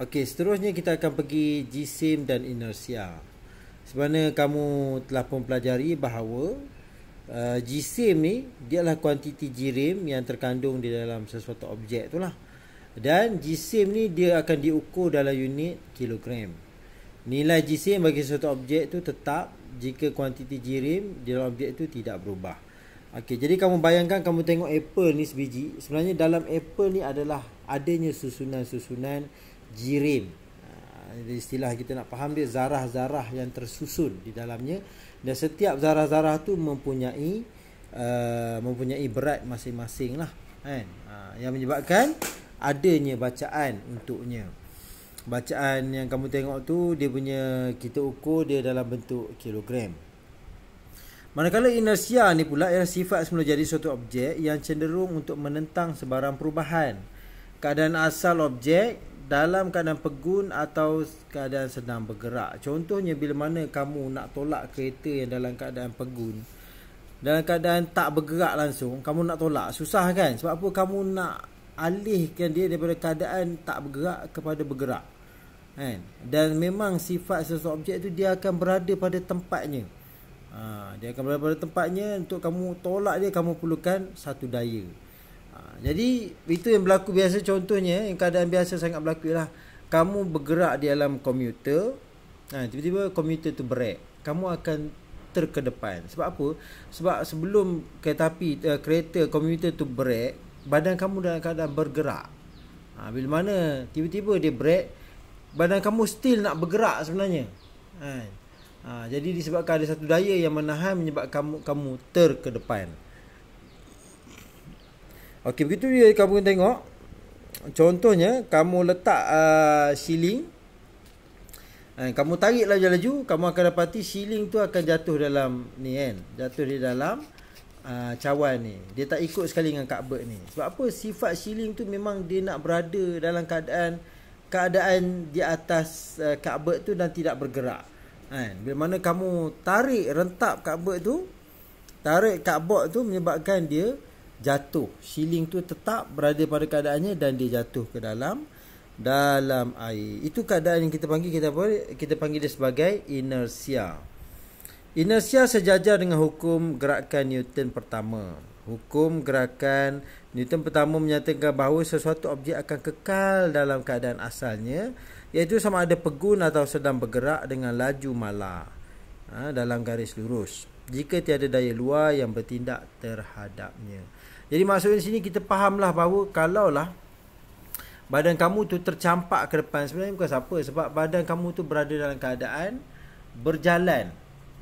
Okey, seterusnya kita akan pergi jisim dan inersia. Sebenarnya kamu telah pun pelajari bahawa uh, jisim ni dia adalah kuantiti jirim yang terkandung di dalam sesuatu objek tu lah. Dan jisim ni dia akan diukur dalam unit kilogram. Nilai jisim bagi sesuatu objek tu tetap jika kuantiti jirim di dalam objek tu tidak berubah. Okey, jadi kamu bayangkan kamu tengok apple ni sebiji. Sebenarnya dalam apple ni adalah adanya susunan-susunan jirim ha, istilah kita nak faham dia zarah-zarah yang tersusun di dalamnya dan setiap zarah-zarah tu mempunyai uh, mempunyai berat masing-masing lah kan? ha, yang menyebabkan adanya bacaan untuknya bacaan yang kamu tengok tu dia punya kita ukur dia dalam bentuk kilogram Manakala inersia ni pula ialah sifat semula jadi suatu objek yang cenderung untuk menentang sebarang perubahan. Keadaan asal objek dalam keadaan pegun atau keadaan sedang bergerak. Contohnya bila mana kamu nak tolak kereta yang dalam keadaan pegun. Dalam keadaan tak bergerak langsung, kamu nak tolak. Susah kan? Sebab apa kamu nak alihkan dia daripada keadaan tak bergerak kepada bergerak. Kan? Dan memang sifat sesuatu objek tu dia akan berada pada tempatnya. Ha, dia akan berada pada tempatnya untuk kamu tolak dia kamu perlukan satu daya. Ha, jadi itu yang berlaku biasa contohnya yang keadaan biasa sangat berlaku ialah kamu bergerak di dalam komuter ha, tiba-tiba komuter tu brek kamu akan terkedepan sebab apa sebab sebelum kereta api uh, kereta komuter tu brek badan kamu dalam keadaan bergerak ha, bila mana tiba-tiba dia brek badan kamu still nak bergerak sebenarnya ha, ha, jadi disebabkan ada satu daya yang menahan menyebabkan kamu, kamu terkedepan Okey begitu dia kamu tengok contohnya kamu letak uh, ceiling eh, kamu tarik laju-laju kamu akan dapati ceiling tu akan jatuh dalam ni kan jatuh di dalam uh, cawan ni dia tak ikut sekali dengan cupboard ni sebab apa sifat siling tu memang dia nak berada dalam keadaan keadaan di atas uh, cupboard tu dan tidak bergerak kan bila mana kamu tarik rentap cupboard tu tarik cupboard tu menyebabkan dia jatuh. siling tu tetap berada pada keadaannya dan dia jatuh ke dalam dalam air. Itu keadaan yang kita panggil kita apa? Kita panggil dia sebagai inersia. Inersia sejajar dengan hukum gerakan Newton pertama. Hukum gerakan Newton pertama menyatakan bahawa sesuatu objek akan kekal dalam keadaan asalnya iaitu sama ada pegun atau sedang bergerak dengan laju malah. Ha, dalam garis lurus jika tiada daya luar yang bertindak terhadapnya. Jadi maksudnya sini kita fahamlah bahawa kalaulah badan kamu tu tercampak ke depan sebenarnya bukan siapa sebab badan kamu tu berada dalam keadaan berjalan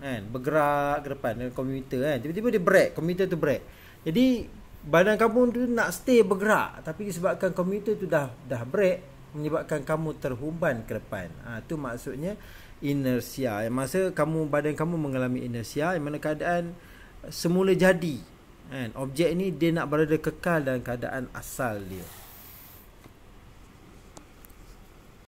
kan bergerak ke depan dengan komputer kan tiba-tiba dia break komputer tu break. Jadi badan kamu tu nak stay bergerak tapi disebabkan komputer tu dah dah break menyebabkan kamu terhuban ke depan. Ha, tu maksudnya inersia. Yang masa kamu badan kamu mengalami inersia, yang mana keadaan semula jadi. Kan? Objek ni dia nak berada kekal dalam keadaan asal dia.